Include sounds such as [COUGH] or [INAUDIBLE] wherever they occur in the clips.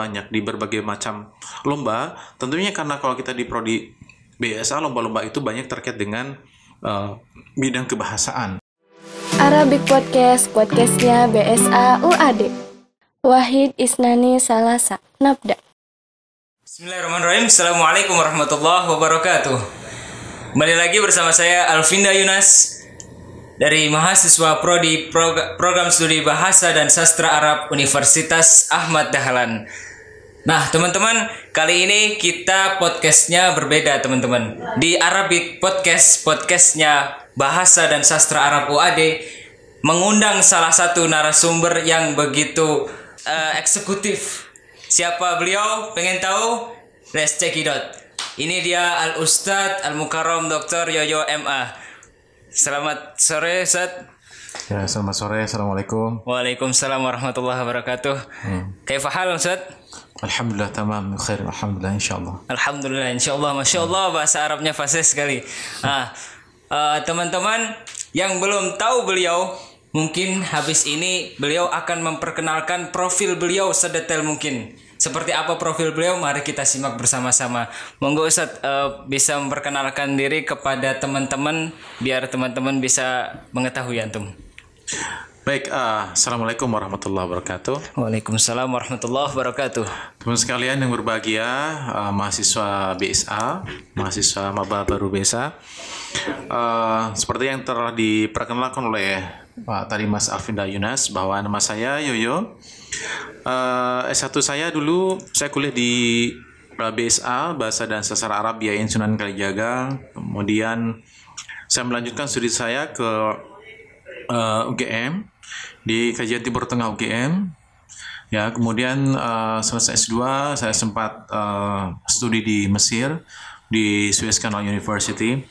banyak di berbagai macam lomba. Tentunya karena kalau kita di prodi BSA lomba-lomba itu banyak terkait dengan uh, bidang kebahasaan. Arabic Podcast, podcastnya BSA UAD. Wahid Isnani Salasa, Nabda. Bismillahirrahmanirrahim. Assalamualaikum warahmatullahi wabarakatuh. Kembali lagi bersama saya Alvinda Yunas dari mahasiswa prodi Program Studi Bahasa dan Sastra Arab Universitas Ahmad Dahlan. Nah teman-teman kali ini kita podcastnya berbeda teman-teman Di Arabic Podcast podcastnya Bahasa dan Sastra Arab UAD Mengundang salah satu narasumber yang begitu uh, eksekutif Siapa beliau? Pengen tahu? Let's check it out Ini dia Al Ustadz Al Mukarram Dr. Yoyo MA Selamat sore Ustadz Ya, selamat sore. Assalamualaikum. Waalaikumsalam warahmatullahi wabarakatuh. Hmm. fahal, Ustadz? Alhamdulillah tamam khair alhamdulillah insyaallah. Alhamdulillah insyaallah masyaallah bahasa Arabnya fasih sekali. Ah, uh, teman-teman yang belum tahu beliau mungkin habis ini beliau akan memperkenalkan profil beliau sedetail mungkin. Seperti apa profil beliau? Mari kita simak bersama-sama. Monggo Ustaz uh, bisa memperkenalkan diri kepada teman-teman biar teman-teman bisa mengetahui antum. Baik, uh, Assalamualaikum warahmatullahi wabarakatuh. Waalaikumsalam warahmatullahi wabarakatuh. Teman sekalian yang berbahagia, uh, mahasiswa BSA, mahasiswa maba baru BSA. Uh, eh, seperti yang telah diperkenalkan oleh Pak tadi Mas Alvinda Yunas bahwa nama saya Yoyo. Uh, S1 saya dulu saya kuliah di BSA Bahasa dan Sastra Arab Yayan Sunan Kalijaga. Kemudian saya melanjutkan studi saya ke uh, eh, UGM di kajian Timur Tengah UGM. Ya, kemudian uh, eh, selesai S2 saya sempat uh, studi di Mesir di Swiss Canal University.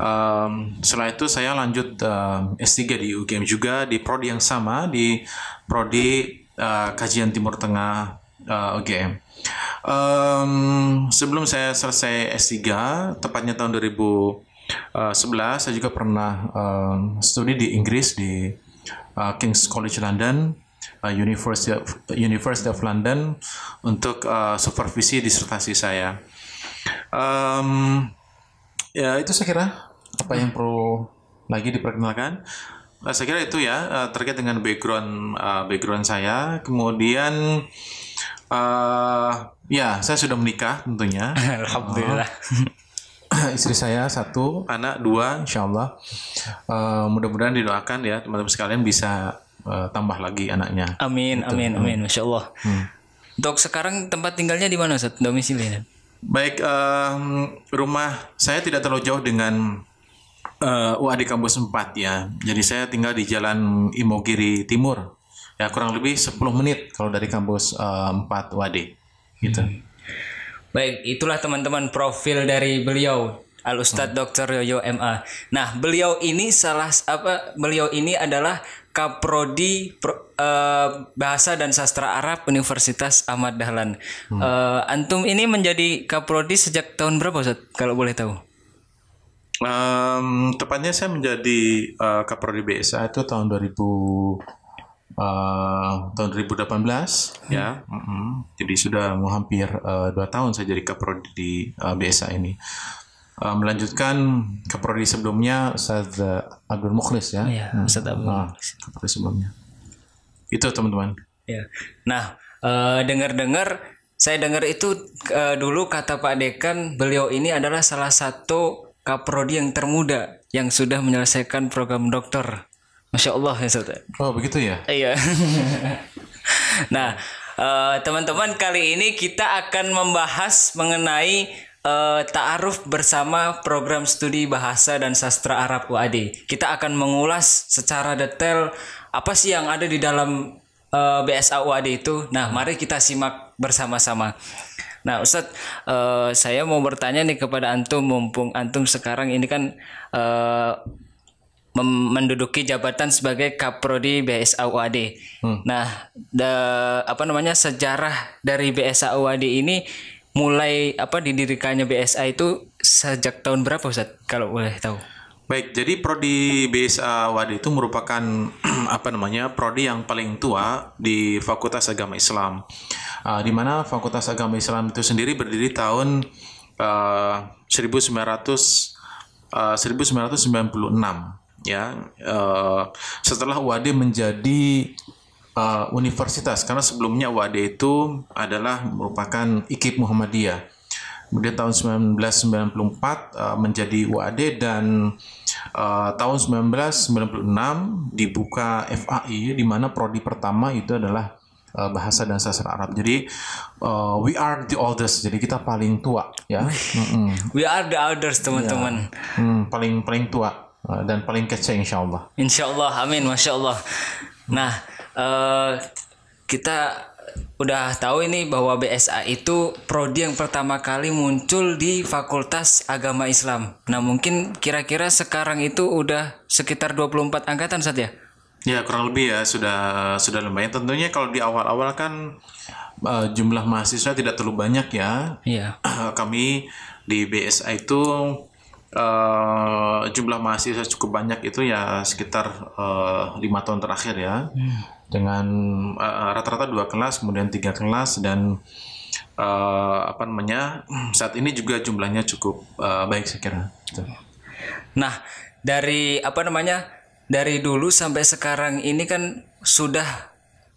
Um, setelah itu saya lanjut uh, S3 di UGM juga di prodi yang sama di prodi uh, kajian Timur Tengah uh, UGM. Um, sebelum saya selesai S3 tepatnya tahun 2000 Eh, sebelah, 11 saya juga pernah uh, studi di Inggris di uh, King's College London uh, University of, University of London untuk uh, supervisi disertasi saya um, ya itu saya kira apa yang perlu lagi diperkenalkan uh, saya kira itu ya uh, terkait dengan background uh, background saya kemudian uh, ya saya sudah menikah tentunya [LAUGHS] alhamdulillah uh, [CLEARS THROAT] istri saya satu, anak dua, insyaallah Uh, mudah-mudahan didoakan ya teman-teman sekalian bisa uh, tambah lagi anaknya. Amin, gitu. amin, amin, hmm. masya Allah. Hmm. Dok sekarang tempat tinggalnya di mana, Ustaz? Domisili? Baik, um, rumah saya tidak terlalu jauh dengan uh, eh, UAD Kampus 4 ya. Jadi saya tinggal di Jalan Imogiri Timur. Ya kurang lebih 10 menit kalau dari kampus uh, 4 UAD. Gitu. Hmm. Baik, itulah teman-teman profil dari beliau Al Ustadz hmm. Dr. Yoyo MA. Nah, beliau ini salah apa? Beliau ini adalah kaprodi pro, uh, bahasa dan sastra Arab Universitas Ahmad Dahlan. Hmm. Uh, antum ini menjadi kaprodi sejak tahun berapa, Ustaz? Kalau boleh tahu? Um, tepatnya saya menjadi uh, kaprodi BSA itu tahun 2000 Eh, tahun 2018 hmm. ya. Mm -hmm. Jadi sudah mau hampir uh, dua tahun saya jadi kaprodi di uh, eh, BSA ini. Uh, melanjutkan kaprodi sebelumnya Ustaz Abdul Mukhlis ya. Iya, hmm. Ustaz Abdul ah, Mukhlis. Nah, sebelumnya. Itu teman-teman. Ya. Nah, uh, dengar-dengar saya dengar itu uh, dulu kata Pak Dekan, beliau ini adalah salah satu kaprodi yang termuda yang sudah menyelesaikan program dokter. Masya Allah ya Sultan. Oh begitu ya? Iya. [LAUGHS] nah eh, teman-teman uh, kali ini kita akan membahas mengenai uh, taaruf bersama program studi bahasa dan sastra Arab UAD. Kita akan mengulas secara detail apa sih yang ada di dalam uh, eh, BSA UAD itu. Nah mari kita simak bersama-sama. Nah, Ustadz, uh, saya mau bertanya nih kepada antum, mumpung antum sekarang ini kan uh, menduduki jabatan sebagai Kaprodi BSA UAD. Hmm. Nah, the, apa namanya sejarah dari BSA UAD ini mulai apa didirikannya BSA itu sejak tahun berapa Ustaz kalau boleh tahu? Baik, jadi prodi BSA UAD itu merupakan [CLEARS THROAT] apa namanya prodi yang paling tua di Fakultas Agama Islam, uh, di mana Fakultas Agama Islam itu sendiri berdiri tahun uh, 1900 uh, 1996 ya uh, setelah UAD menjadi uh, universitas karena sebelumnya UAD itu adalah merupakan IKIP Muhammadiyah. Kemudian tahun 1994 uh, eh, menjadi UAD dan uh, tahun 1996 dibuka FAI di mana prodi pertama itu adalah bahasa dan sastra Arab. Jadi uh, we are the oldest. Jadi kita paling tua ya. Mm -mm. We are the oldest teman-teman. Ya. Hmm, paling paling tua. Eh, dan paling kece insya Allah. Insya Allah, amin, masya Allah. Nah, uh, kita udah tahu ini bahwa BSA itu prodi yang pertama kali muncul di Fakultas Agama Islam. Nah, mungkin kira-kira sekarang itu udah sekitar 24 angkatan saja. Ya? ya, kurang lebih ya sudah sudah lumayan. Tentunya kalau di awal-awal kan uh, jumlah mahasiswa tidak terlalu banyak ya. Iya. [CLEARS THROAT] Kami di BSA itu uh, jumlah mahasiswa cukup banyak itu ya sekitar eh, lima tahun terakhir ya hmm. dengan rata eh, rata-rata dua kelas kemudian tiga kelas dan uh, apa namanya [CLEARS THROAT] saat ini juga jumlahnya cukup uh, baik saya kira. Gitu. Nah dari apa namanya dari dulu sampai sekarang ini kan sudah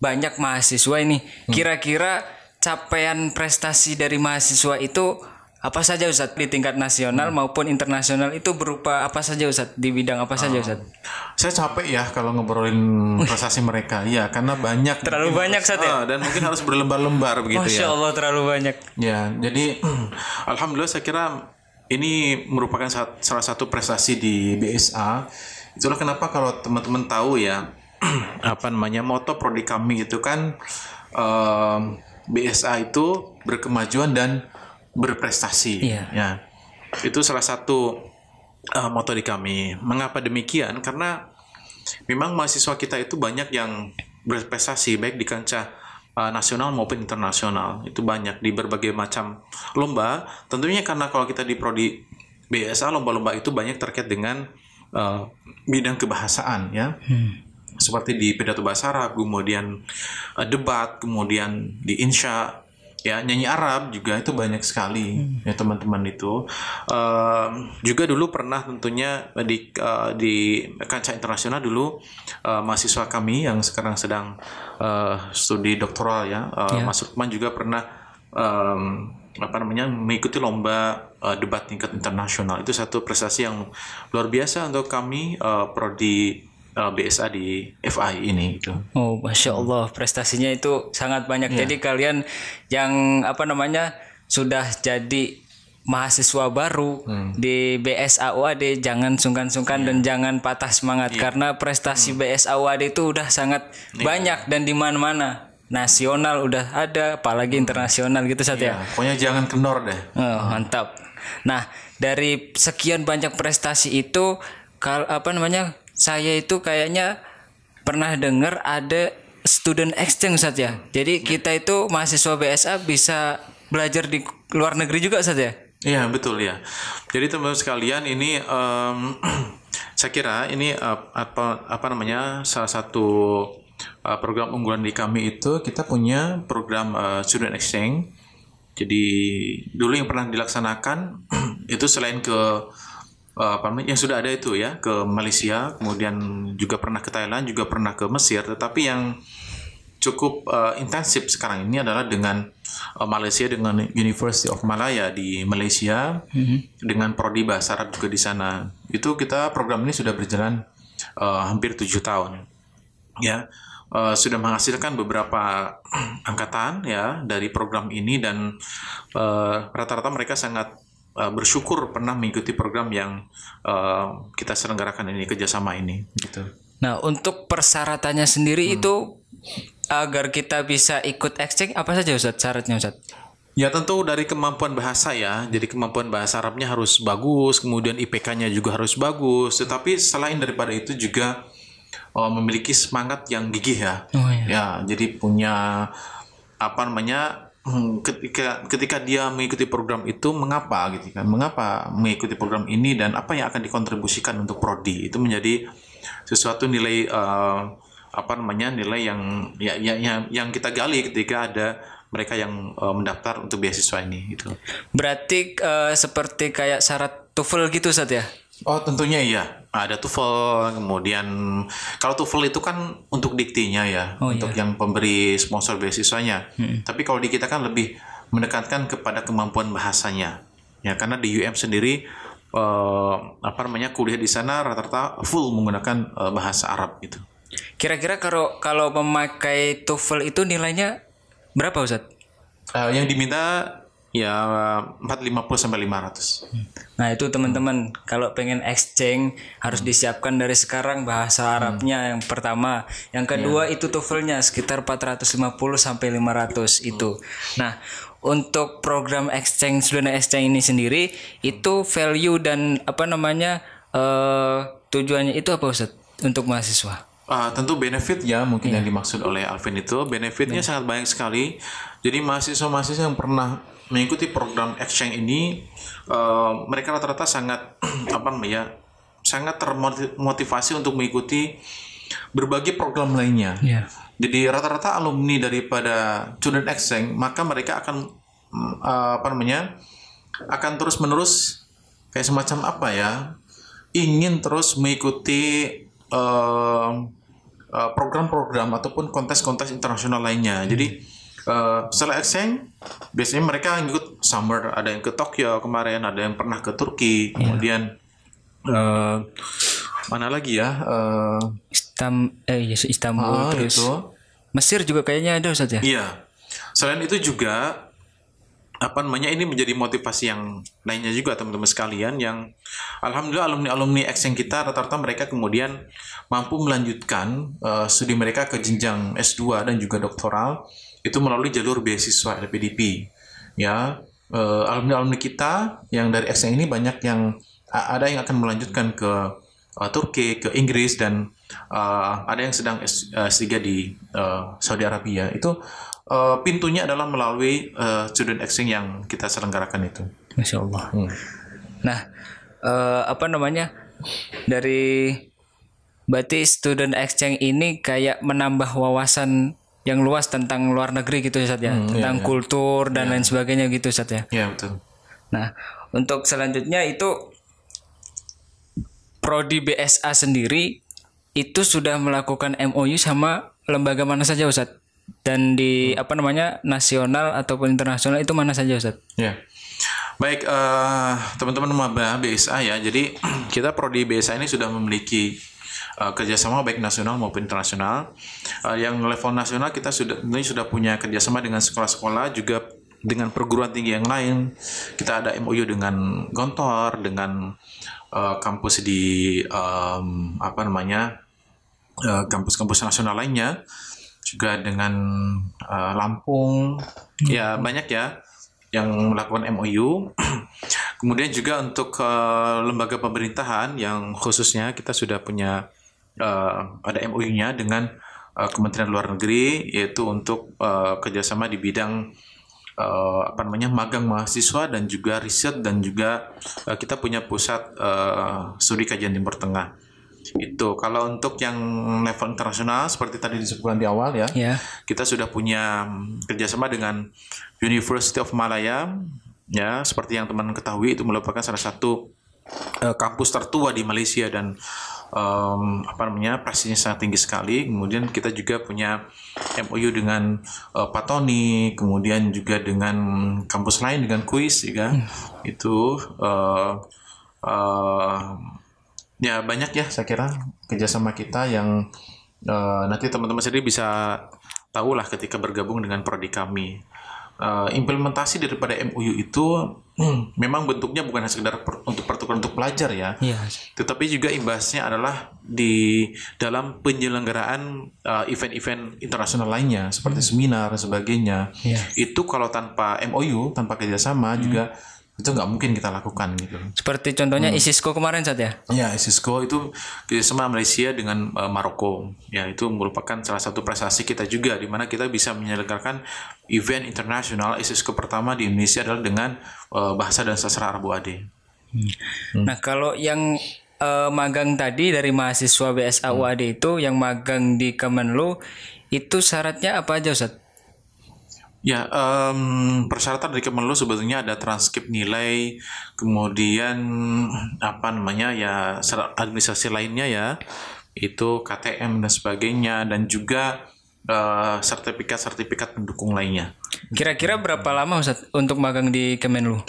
banyak mahasiswa ini hmm. kira-kira capaian prestasi dari mahasiswa itu apa saja Ustadz di tingkat nasional hmm. maupun internasional itu berupa apa saja Ustadz di bidang apa saja Ustadz? Ah. Saya capek ya kalau ngobrolin [LAUGHS] prestasi mereka ya karena banyak terlalu banyak Ustaz ya ah, dan mungkin harus berlembar-lembar begitu Masya ya. Masya Allah terlalu banyak. Ya jadi [CLEARS THROAT] alhamdulillah saya kira ini merupakan salah satu prestasi di BSA. Itulah kenapa kalau teman-teman tahu ya [CLEARS THROAT] apa namanya moto prodi kami itu kan um, eh, BSA itu berkemajuan dan berprestasi. Yeah. Ya, itu salah satu uh, moto di kami. Mengapa demikian? Karena memang mahasiswa kita itu banyak yang berprestasi baik di kancah uh, nasional maupun internasional itu banyak di berbagai macam lomba tentunya karena kalau kita di prodi BSA lomba-lomba itu banyak terkait dengan uh, bidang kebahasaan ya hmm. seperti di pidato bahasa Arab kemudian debat kemudian di insya ya nyanyi Arab juga itu banyak sekali hmm. ya teman-teman itu uh, juga dulu pernah tentunya di uh, di kancah internasional dulu uh, mahasiswa kami yang sekarang sedang uh, studi doktoral ya uh, yeah. Mas Rukman juga pernah um, apa namanya mengikuti lomba uh, debat tingkat internasional itu satu prestasi yang luar biasa untuk kami uh, prodi uh, eh, BSA di FI ini gitu. Oh, masya Allah prestasinya itu sangat banyak. Ya. Jadi kalian yang apa namanya sudah jadi mahasiswa baru hmm. di BSA UAD jangan sungkan-sungkan yeah. dan jangan patah semangat yeah. karena prestasi hmm. BSA UAD itu udah sangat yeah. banyak dan di mana-mana nasional udah ada apalagi hmm. internasional gitu saat iya, yeah. ya pokoknya jangan kendor deh oh, mantap nah dari sekian banyak prestasi itu kal apa namanya saya itu kayaknya pernah dengar ada student exchange saja. Ya? Jadi iya. kita itu mahasiswa BSA bisa belajar di luar negeri juga saja. Ya? Iya betul ya. Jadi teman-teman sekalian ini um, [CLEARS THROAT] saya kira ini uh, apa apa namanya salah satu uh, program unggulan di kami itu kita punya program uh, student exchange. Jadi dulu yang pernah dilaksanakan [CLEARS THROAT] itu selain ke Eh, apa namanya yang sudah ada itu ya ke Malaysia, kemudian juga pernah ke Thailand, juga pernah ke Mesir. Tetapi yang cukup uh, intensif sekarang ini adalah dengan uh, Malaysia dengan University of Malaya di Malaysia, mm-hmm. dengan prodi bahasa Arab juga di sana. Itu kita program ini sudah berjalan uh, hampir tujuh tahun, ya. Uh, sudah menghasilkan beberapa [CLEARS THROAT] angkatan ya dari program ini dan uh, rata-rata mereka sangat Eh, bersyukur pernah mengikuti program yang uh, kita selenggarakan ini kerjasama ini gitu. Nah untuk persyaratannya sendiri hmm. itu agar kita bisa ikut exchange apa saja Ustadz syaratnya Ustadz? Ya tentu dari kemampuan bahasa ya. Jadi kemampuan bahasa Arabnya harus bagus, kemudian IPK-nya juga harus bagus. Tetapi selain daripada itu juga uh, memiliki semangat yang gigih ya. Oh, iya. Ya, jadi punya apa namanya Hmm. ketika ketika dia mengikuti program itu mengapa gitu kan mengapa mengikuti program ini dan apa yang akan dikontribusikan untuk prodi itu menjadi sesuatu nilai uh, apa namanya nilai yang ya, ya, yang yang kita gali ketika ada mereka yang uh, mendaftar untuk beasiswa ini itu berarti uh, seperti kayak syarat TOEFL gitu saat ya Oh tentunya iya. Ada TOEFL, kemudian kalau TOEFL itu kan untuk diktinya ya, oh, untuk iya. yang pemberi sponsor beasiswanya. Hmm. Tapi kalau di kita kan lebih mendekatkan kepada kemampuan bahasanya. Ya karena di UM sendiri eh, apa namanya kuliah di sana rata-rata full menggunakan eh, bahasa Arab gitu. Kira-kira kalau kalau memakai TOEFL itu nilainya berapa ustadz? Uh, yang diminta ya 450 sampai 500. Hmm. Nah, itu teman-teman hmm. kalau pengen exchange harus hmm. disiapkan dari sekarang bahasa hmm. Arabnya hmm. yang pertama, yang kedua yeah. itu TOEFL-nya sekitar 450 sampai 500 itu. Nah, untuk program exchange Sudana exchange ini sendiri itu value dan apa namanya uh, tujuannya itu apa Ustaz untuk mahasiswa? Uh, tentu ya mungkin yeah. yang iya. dimaksud oleh Alvin itu benefitnya yeah. sangat banyak sekali. Jadi mahasiswa-mahasiswa yang pernah mengikuti program exchange ini, uh, mereka rata-rata sangat [CLEARS THROAT] apa namanya, ya, sangat termotivasi untuk mengikuti berbagai program lainnya. Yeah. Jadi rata-rata alumni daripada student exchange maka mereka akan uh, apa namanya, akan terus menerus kayak semacam apa ya, ingin terus mengikuti Eh, program-program uh, ataupun kontes-kontes internasional lainnya. Hmm. Jadi uh, setelah exchange biasanya mereka ikut summer, ada yang ke Tokyo kemarin, ada yang pernah ke Turki, yeah. kemudian uh, mana lagi ya? Uh, Istam eh iya, Istanbul ah, terus. Itu. Mesir juga kayaknya ada saja. ya? Iya. Selain itu juga apa namanya ini menjadi motivasi yang lainnya juga teman-teman sekalian yang alhamdulillah alumni alumni yang kita rata-rata mereka kemudian mampu melanjutkan uh, studi mereka ke jenjang S2 dan juga doktoral itu melalui jalur beasiswa LPDP ya uh, eh, alumni alumni kita yang dari Exchange ini banyak yang ada yang akan melanjutkan ke uh, Turki ke Inggris dan uh, ada yang sedang S, S3 di uh, Saudi Arabia itu uh, pintunya adalah melalui uh, eh, student exchange yang kita selenggarakan itu. Masya Allah. Hmm. Nah, uh, apa namanya dari berarti student exchange ini kayak menambah wawasan yang luas tentang luar negeri gitu Ustaz ya, hmm, iya, tentang iya, kultur dan iya. lain sebagainya gitu Ustaz ya. Iya betul. Nah, untuk selanjutnya itu prodi BSA sendiri itu sudah melakukan MOU sama lembaga mana saja ustadz? dan di hmm. apa namanya nasional ataupun internasional itu mana saja Ustaz? Ya. Baik uh, teman-teman maba BSA ya. Jadi [CLEARS THROAT] kita prodi BSA ini sudah memiliki uh, kerjasama baik nasional maupun internasional. Uh, yang level nasional kita sudah ini sudah punya kerjasama dengan sekolah-sekolah juga dengan perguruan tinggi yang lain. Kita ada MOU dengan Gontor, dengan uh, kampus di um, apa namanya kampus-kampus uh, nasional lainnya juga dengan uh, Lampung hmm. ya banyak ya yang melakukan MOU [CLEARS THROAT] kemudian juga untuk uh, lembaga pemerintahan yang khususnya kita sudah punya uh, ada MOU-nya dengan uh, Kementerian Luar Negeri yaitu untuk uh, kerjasama di bidang uh, apa namanya magang mahasiswa dan juga riset dan juga uh, kita punya pusat uh, studi kajian Timur Tengah itu kalau untuk yang level internasional seperti tadi disebutkan di awal ya yeah. kita sudah punya mm, kerjasama dengan University of Malaya ya seperti yang teman ketahui itu merupakan salah satu uh, kampus tertua di Malaysia dan um, apa namanya prestasinya sangat tinggi sekali kemudian kita juga punya MOU dengan uh, Patoni kemudian juga dengan kampus lain dengan kuis juga ya kan? hmm. itu uh, ya banyak ya saya kira kerjasama kita yang uh, nanti teman-teman sendiri bisa tahu lah ketika bergabung dengan prodi kami. Uh, implementasi daripada MUU itu hmm, memang bentuknya bukan hanya sekedar per, untuk pertukaran untuk pelajar ya, yes. Iya. tetapi juga imbasnya adalah di dalam penyelenggaraan eh, event-event uh, internasional lainnya seperti hmm. seminar dan sebagainya. Yes. Iya. Itu kalau tanpa MOU, tanpa kerjasama hmm. juga itu nggak mungkin kita lakukan gitu. Seperti contohnya hmm. ISISCO kemarin saat ya? Ya ISISCO itu kerjasama Malaysia dengan uh, Maroko. Ya itu merupakan salah satu prestasi kita juga di mana kita bisa menyelenggarakan event internasional ISISCO pertama di Indonesia adalah dengan uh, bahasa dan sastra Arab UAD. Hmm. hmm. Nah kalau yang uh, magang tadi dari mahasiswa BSA hmm. UAD itu yang magang di Kemenlu itu syaratnya apa aja Ustaz? Ya, um, persyaratan dari Kemenlu sebetulnya ada transkrip nilai, kemudian apa namanya ya administrasi lainnya ya, itu KTM dan sebagainya dan juga eh, sertifikat-sertifikat uh, pendukung lainnya. Kira-kira berapa lama Ustaz untuk magang di Kemenlu?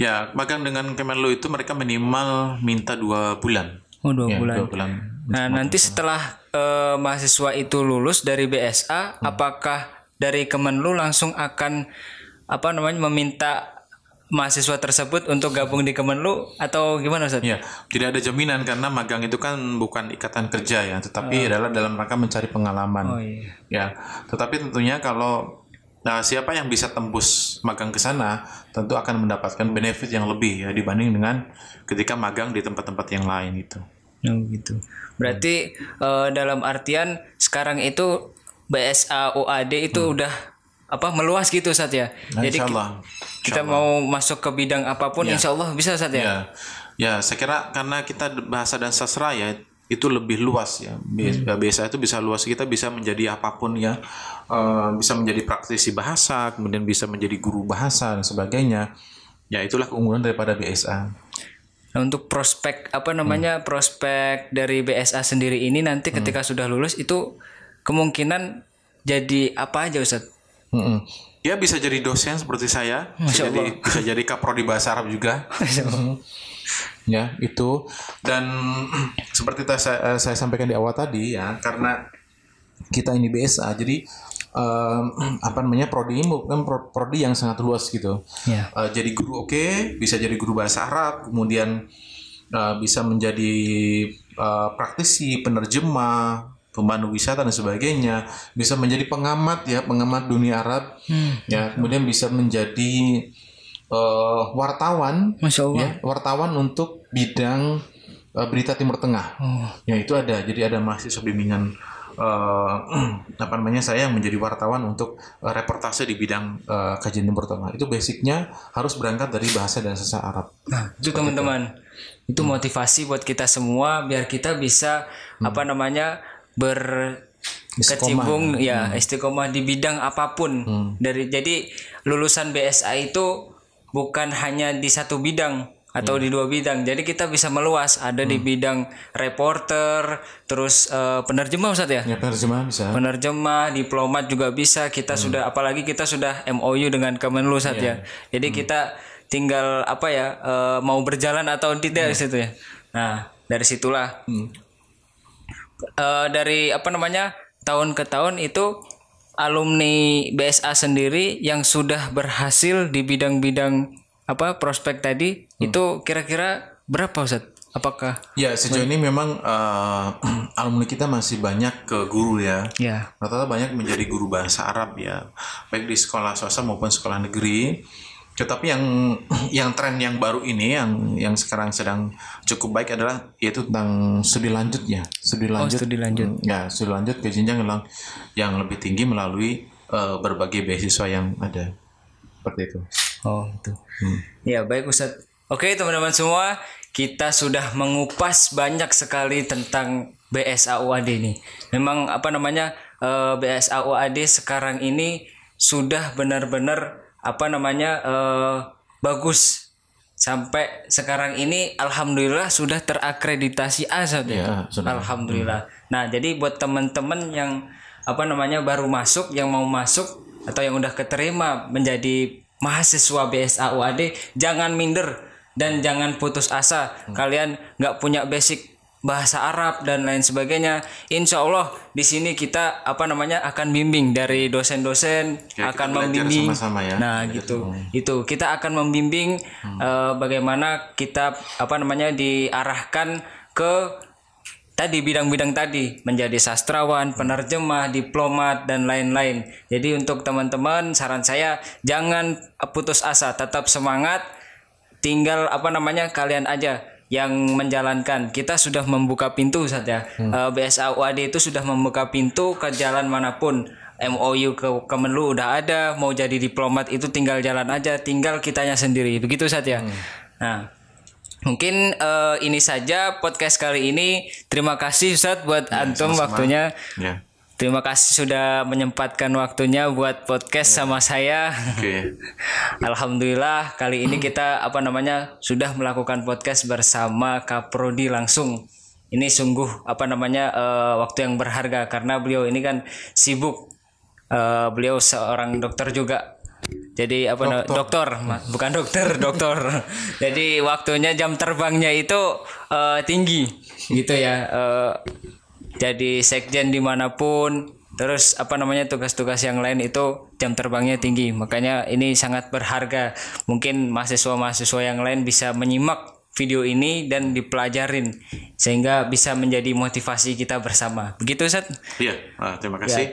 Ya, magang dengan Kemenlu itu mereka minimal minta dua bulan. Oh, dua ya, bulan. Dua bulan. Nah, nanti setelah uh, mahasiswa itu lulus dari BSA, hmm. apakah dari Kemenlu langsung akan apa namanya meminta mahasiswa tersebut untuk gabung di Kemenlu atau gimana Ustaz? Ya, tidak ada jaminan karena magang itu kan bukan ikatan kerja ya, tetapi oh. adalah dalam rangka mencari pengalaman. Oh, iya. Ya, tetapi tentunya kalau Nah, siapa yang bisa tembus magang ke sana tentu akan mendapatkan benefit yang lebih ya dibanding dengan ketika magang di tempat-tempat yang lain itu. Oh gitu. Berarti hmm. uh, dalam artian sekarang itu BSA OAD itu hmm. udah apa meluas gitu saat ya. Nah, Jadi Allah. kita mau masuk ke bidang apapun ya. insya Allah bisa saat ya? ya. ya. saya kira karena kita bahasa dan sastra ya itu lebih luas ya. Biasa hmm. itu bisa luas kita bisa menjadi apapun ya. E, bisa menjadi praktisi bahasa, kemudian bisa menjadi guru bahasa dan sebagainya. Ya itulah keunggulan daripada BSA. Nah, untuk prospek apa namanya hmm. prospek dari BSA sendiri ini nanti hmm. ketika hmm. sudah lulus itu kemungkinan jadi apa aja Ustaz? Mm -mm. Ya bisa jadi dosen seperti saya, bisa jadi bisa jadi kaprodi bahasa Arab juga. ya itu dan [CLEARS THROAT] seperti saya, eh, saya sampaikan di awal tadi ya karena kita ini BSA jadi um, [CLEARS THROAT] apa namanya prodi ini kan prodi yang sangat luas gitu yeah. Ya. uh, jadi guru oke okay, bisa jadi guru bahasa Arab kemudian uh, bisa menjadi uh, praktisi penerjemah pemandu wisata dan sebagainya bisa menjadi pengamat ya pengamat dunia Arab hmm. ya kemudian bisa menjadi uh, wartawan Masya Allah. ya wartawan untuk bidang uh, berita Timur Tengah oh. ya itu ada jadi ada mahasiswa bimbingan uh, [CLEARS THROAT] apa namanya saya yang menjadi wartawan untuk uh, reportase di bidang uh, kajian Timur Tengah itu basicnya harus berangkat dari bahasa dan sastra Arab. Nah, itu teman-teman itu. itu hmm. motivasi buat kita semua biar kita bisa hmm. apa namanya berkecimpung ya. ya hmm. istiqomah di bidang apapun hmm. dari jadi lulusan BSA itu bukan hanya di satu bidang atau hmm. di dua bidang jadi kita bisa meluas ada hmm. di bidang reporter terus uh, penerjemah Ustaz ya? ya penerjemah bisa penerjemah diplomat juga bisa kita hmm. sudah apalagi kita sudah MOU dengan Kemenlu Ustaz yeah. ya jadi hmm. kita tinggal apa ya uh, mau berjalan atau tidak yeah. Hmm. situ ya nah dari situlah hmm uh, dari apa namanya tahun ke tahun itu alumni BSA sendiri yang sudah berhasil di bidang-bidang apa prospek tadi hmm. itu kira-kira berapa Ustaz? Apakah? Ya sejauh ini memang uh, [CLEARS THROAT] alumni kita masih banyak ke guru ya. Ya. Rata-rata banyak menjadi guru bahasa Arab ya, baik di sekolah swasta maupun sekolah negeri tetapi yang [CLEARS THROAT] yang tren yang baru ini yang yang sekarang sedang cukup baik adalah yaitu tentang studi lanjutnya. Studi oh, lanjut. Oh, studi lanjut. Mm, ya, studi lanjut ke jenjang yang, yang lebih tinggi melalui uh, berbagai beasiswa yang ada. Seperti itu. Oh, itu. Hmm. Ya, baik Ustadz. Oke, teman-teman semua, kita sudah mengupas banyak sekali tentang UAD ini. Memang apa namanya? Eh, UAD sekarang ini sudah benar-benar apa namanya uh, bagus sampai sekarang ini alhamdulillah sudah terakreditasi A ya, ya alhamdulillah. Hmm. Nah, jadi buat teman-teman yang apa namanya baru masuk yang mau masuk atau yang udah keterima menjadi mahasiswa BSA UAD jangan minder dan jangan putus asa. Hmm. Kalian nggak punya basic bahasa Arab dan lain sebagainya. Insya Allah di sini kita apa namanya akan bimbing dari dosen-dosen ya, akan membimbing. Sama -sama ya. Nah Jadi gitu, sama. Iya, iya. itu kita akan membimbing hmm. uh, bagaimana kita apa namanya diarahkan ke tadi bidang-bidang tadi menjadi sastrawan, hmm. penerjemah, diplomat dan lain-lain. Jadi untuk teman-teman saran saya jangan putus asa, tetap semangat. Tinggal apa namanya kalian aja yang menjalankan. Kita sudah membuka pintu ya. Hmm. Uh, eh, BSA UAD itu sudah membuka pintu ke jalan manapun. MOU ke Kemenlu udah ada, mau jadi diplomat itu tinggal jalan aja, tinggal kitanya sendiri. Begitu ya. Hmm. Nah, Mungkin uh, ini saja podcast kali ini. Terima kasih Ustadz buat ya, antum sama -sama. waktunya. Ya. Terima kasih sudah menyempatkan waktunya buat podcast ya. sama saya. Okay. [LAUGHS] Alhamdulillah kali ini kita apa namanya sudah melakukan podcast bersama Kaprodi langsung. Ini sungguh apa namanya uh, waktu yang berharga karena beliau ini kan sibuk. Uh, beliau seorang dokter juga jadi apa dokter, dokter bukan dokter [LAUGHS] dokter jadi waktunya jam terbangnya itu uh, tinggi gitu ya uh, jadi sekjen dimanapun terus apa namanya tugas-tugas yang lain itu jam terbangnya tinggi makanya ini sangat berharga mungkin mahasiswa-mahasiswa yang lain bisa menyimak video ini dan dipelajarin sehingga bisa menjadi motivasi kita bersama begitu set? Iya ah, terima ya. kasih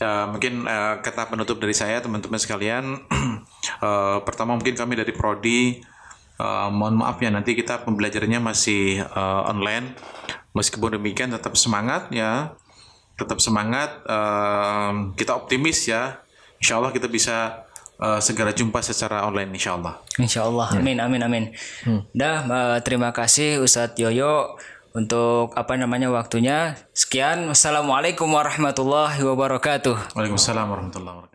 ya. mungkin uh, kata penutup dari saya teman-teman sekalian uh, [CLEARS THROAT] pertama mungkin kami dari Prodi uh, mohon maaf ya nanti kita pembelajarannya masih uh, online meskipun demikian tetap semangat ya tetap semangat um, kita optimis ya Insya Allah kita bisa uh, segera jumpa secara online Insya Allah Insya Allah ya. amin amin amin hmm. dah uh, terima kasih Ustadz Yoyo untuk apa namanya waktunya sekian wassalamualaikum warahmatullahi wabarakatuh Waalaikumsalam warahmatullahi wabarakatuh